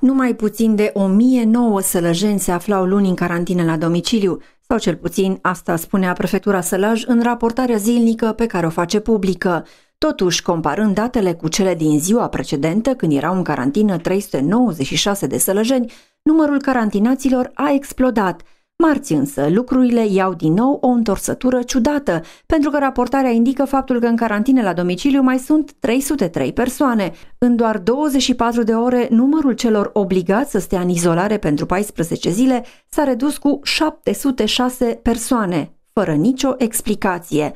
Numai puțin de 1009 sălăjeni se aflau luni în carantină la domiciliu, sau cel puțin asta spunea prefectura Sălaj în raportarea zilnică pe care o face publică. Totuși, comparând datele cu cele din ziua precedentă, când erau în carantină 396 de sălăjeni, numărul carantinaților a explodat – Marți însă, lucrurile iau din nou o întorsătură ciudată, pentru că raportarea indică faptul că în carantină la domiciliu mai sunt 303 persoane. În doar 24 de ore, numărul celor obligați să stea în izolare pentru 14 zile s-a redus cu 706 persoane, fără nicio explicație.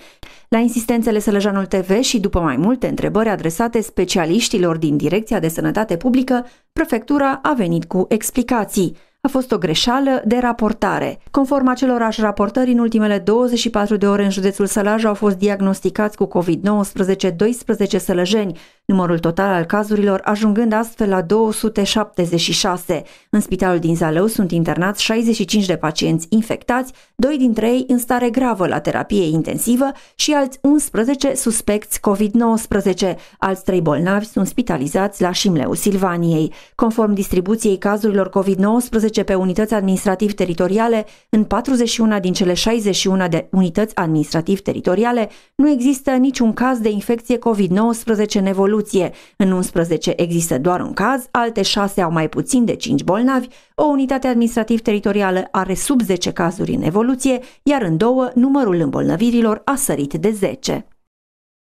La insistențele Sălăjanul TV și după mai multe întrebări adresate specialiștilor din Direcția de Sănătate Publică, prefectura a venit cu explicații. A fost o greșeală de raportare. Conform acelorași raportări, în ultimele 24 de ore în județul Sălaj au fost diagnosticați cu COVID-19 12 sălăjeni, numărul total al cazurilor ajungând astfel la 276. În spitalul din Zalău sunt internați 65 de pacienți infectați, doi dintre ei în stare gravă la terapie intensivă și alți 11 suspecți COVID-19. Alți trei bolnavi sunt spitalizați la Șimleu Silvaniei. Conform distribuției cazurilor COVID-19 pe unități administrativ-teritoriale, în 41 din cele 61 de unități administrativ-teritoriale nu există niciun caz de infecție COVID-19 nevoluată soluție. În 11 există doar un caz, alte 6 au mai puțin de 5 bolnavi, o unitate administrativ-teritorială are sub 10 cazuri în evoluție, iar în două numărul îmbolnăvirilor a sărit de 10.